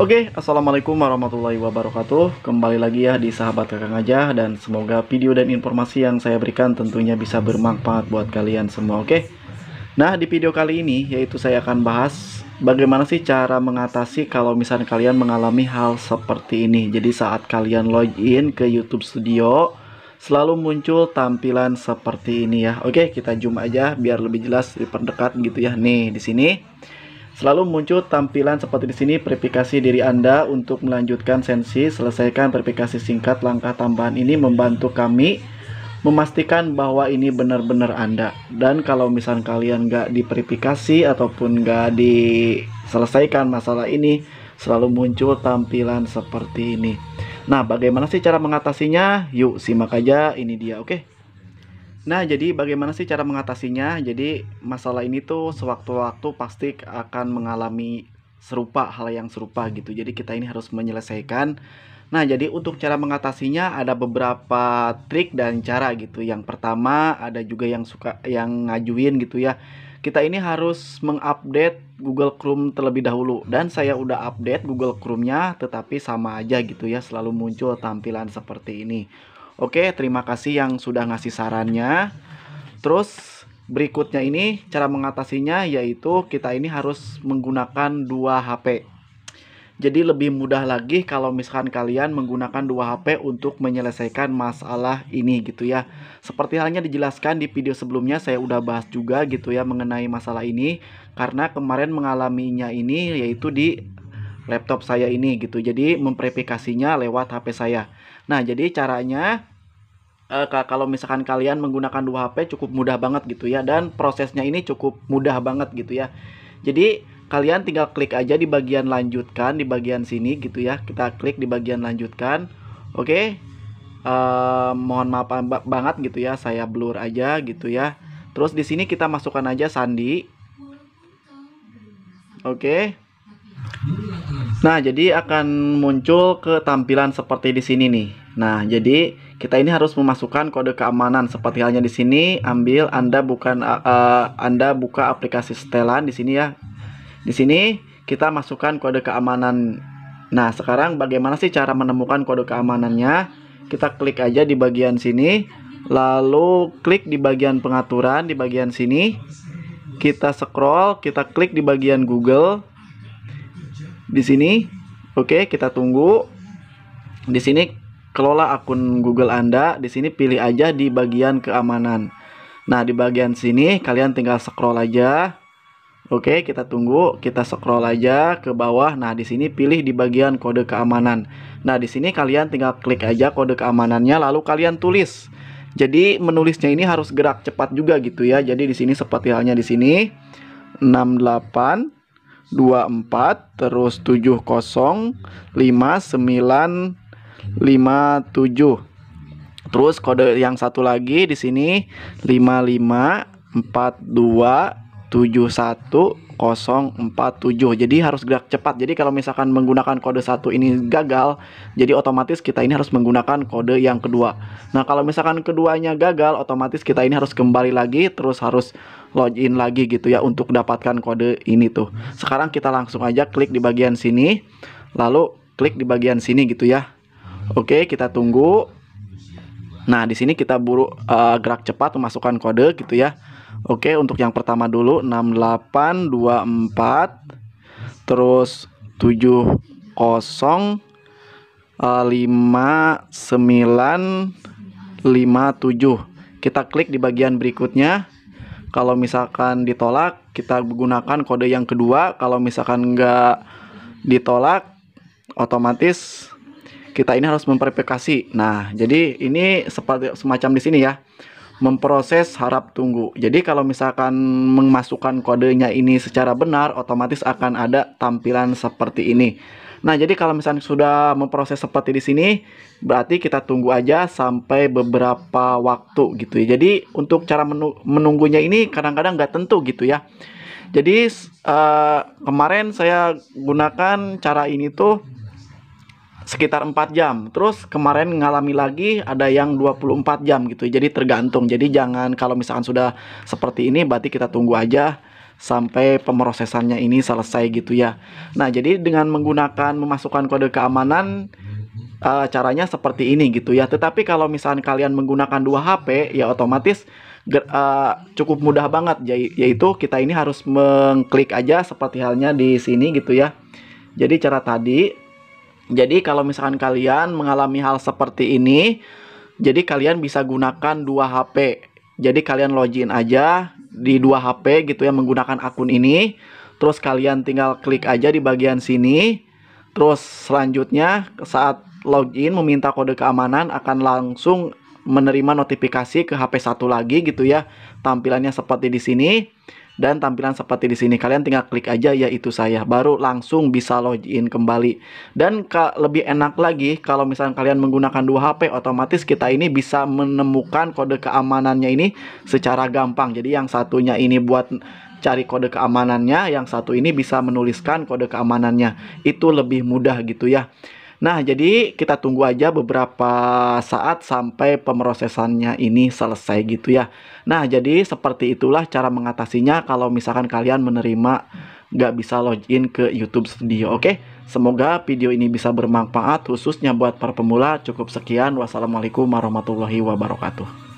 Oke, okay, Assalamualaikum warahmatullahi wabarakatuh Kembali lagi ya di Sahabat Kakak aja Dan semoga video dan informasi yang saya berikan tentunya bisa bermanfaat buat kalian semua, oke? Okay? Nah, di video kali ini yaitu saya akan bahas Bagaimana sih cara mengatasi kalau misalnya kalian mengalami hal seperti ini Jadi saat kalian login ke YouTube Studio Selalu muncul tampilan seperti ini ya Oke, okay, kita zoom aja biar lebih jelas, lebih pendekat gitu ya Nih, di sini Selalu muncul tampilan seperti di sini verifikasi diri Anda untuk melanjutkan sensi, selesaikan verifikasi singkat langkah tambahan ini membantu kami memastikan bahwa ini benar-benar Anda. Dan kalau misal kalian nggak diverifikasi ataupun nggak diselesaikan masalah ini, selalu muncul tampilan seperti ini. Nah, bagaimana sih cara mengatasinya? Yuk simak aja ini dia, oke? Okay? Nah, jadi bagaimana sih cara mengatasinya? Jadi, masalah ini tuh sewaktu-waktu pasti akan mengalami serupa hal yang serupa gitu. Jadi, kita ini harus menyelesaikan. Nah, jadi untuk cara mengatasinya ada beberapa trik dan cara gitu. Yang pertama, ada juga yang suka yang ngajuin gitu ya. Kita ini harus mengupdate Google Chrome terlebih dahulu dan saya udah update Google Chrome-nya tetapi sama aja gitu ya, selalu muncul tampilan seperti ini. Oke, terima kasih yang sudah ngasih sarannya. Terus berikutnya ini cara mengatasinya yaitu kita ini harus menggunakan dua HP. Jadi lebih mudah lagi kalau misalkan kalian menggunakan dua HP untuk menyelesaikan masalah ini gitu ya. Seperti halnya dijelaskan di video sebelumnya saya udah bahas juga gitu ya mengenai masalah ini karena kemarin mengalaminya ini yaitu di laptop saya ini gitu. Jadi memverifikasinya lewat HP saya. Nah, jadi caranya uh, kalau misalkan kalian menggunakan dua HP cukup mudah banget gitu ya dan prosesnya ini cukup mudah banget gitu ya. Jadi kalian tinggal klik aja di bagian lanjutkan di bagian sini gitu ya. Kita klik di bagian lanjutkan. Oke. Okay. Eh, mohon maaf banget gitu ya, saya blur aja gitu ya. Terus di sini kita masukkan aja sandi. Oke. Nah, jadi akan muncul ke tampilan seperti di sini nih. Nah, jadi kita ini harus memasukkan kode keamanan seperti halnya di sini, ambil Anda bukan uh, Anda buka aplikasi setelan di sini ya. Di sini kita masukkan kode keamanan. Nah, sekarang bagaimana sih cara menemukan kode keamanannya? Kita klik aja di bagian sini, lalu klik di bagian pengaturan di bagian sini. Kita scroll, kita klik di bagian Google. Di sini. Oke, kita tunggu. Di sini kelola akun Google Anda. Di sini pilih aja di bagian keamanan. Nah, di bagian sini kalian tinggal scroll aja. Oke, kita tunggu, kita scroll aja ke bawah. Nah, di sini pilih di bagian kode keamanan. Nah, di sini kalian tinggal klik aja kode keamanannya lalu kalian tulis. Jadi menulisnya ini harus gerak cepat juga gitu ya. Jadi di sini seperti halnya di sini 68 24 terus 70 59 57. Terus kode yang satu lagi di sini 55 Jadi harus gerak cepat. Jadi kalau misalkan menggunakan kode satu ini gagal, jadi otomatis kita ini harus menggunakan kode yang kedua. Nah, kalau misalkan keduanya gagal, otomatis kita ini harus kembali lagi terus harus login lagi gitu ya untuk dapatkan kode ini tuh. Sekarang kita langsung aja klik di bagian sini, lalu klik di bagian sini gitu ya. Oke, kita tunggu. Nah, di sini kita buru uh, gerak cepat memasukkan kode gitu ya. Oke, untuk yang pertama dulu 6824 terus 70 eh, Kita klik di bagian berikutnya. Kalau misalkan ditolak, kita gunakan kode yang kedua. Kalau misalkan nggak ditolak, otomatis kita ini harus memverifikasi. Nah, jadi ini seperti semacam di sini ya. Memproses harap tunggu. Jadi kalau misalkan memasukkan kodenya ini secara benar, otomatis akan ada tampilan seperti ini. Nah, jadi kalau misalnya sudah memproses seperti di sini, berarti kita tunggu aja sampai beberapa waktu gitu ya. Jadi, untuk cara menunggunya ini kadang-kadang nggak tentu gitu ya. Jadi, uh, kemarin saya gunakan cara ini tuh sekitar 4 jam. Terus kemarin ngalami lagi ada yang 24 jam gitu. Jadi tergantung. Jadi jangan kalau misalkan sudah seperti ini berarti kita tunggu aja sampai pemrosesannya ini selesai gitu ya. Nah, jadi dengan menggunakan memasukkan kode keamanan uh, caranya seperti ini gitu ya. Tetapi kalau misalkan kalian menggunakan dua HP ya otomatis uh, cukup mudah banget ya, yaitu kita ini harus mengklik aja seperti halnya di sini gitu ya. Jadi cara tadi jadi kalau misalkan kalian mengalami hal seperti ini, jadi kalian bisa gunakan dua HP. Jadi kalian login aja di dua HP gitu ya menggunakan akun ini. Terus kalian tinggal klik aja di bagian sini. Terus selanjutnya saat login meminta kode keamanan akan langsung menerima notifikasi ke HP satu lagi gitu ya. Tampilannya seperti di sini dan tampilan seperti di sini. Kalian tinggal klik aja yaitu saya, baru langsung bisa login kembali. Dan ke, lebih enak lagi kalau misalnya kalian menggunakan dua HP, otomatis kita ini bisa menemukan kode keamanannya ini secara gampang. Jadi yang satunya ini buat cari kode keamanannya, yang satu ini bisa menuliskan kode keamanannya. Itu lebih mudah gitu ya. Nah, jadi kita tunggu aja beberapa saat sampai pemrosesannya ini selesai gitu ya. Nah, jadi seperti itulah cara mengatasinya kalau misalkan kalian menerima nggak bisa login ke YouTube Studio, oke? Okay? Semoga video ini bisa bermanfaat khususnya buat para pemula. Cukup sekian. Wassalamualaikum warahmatullahi wabarakatuh.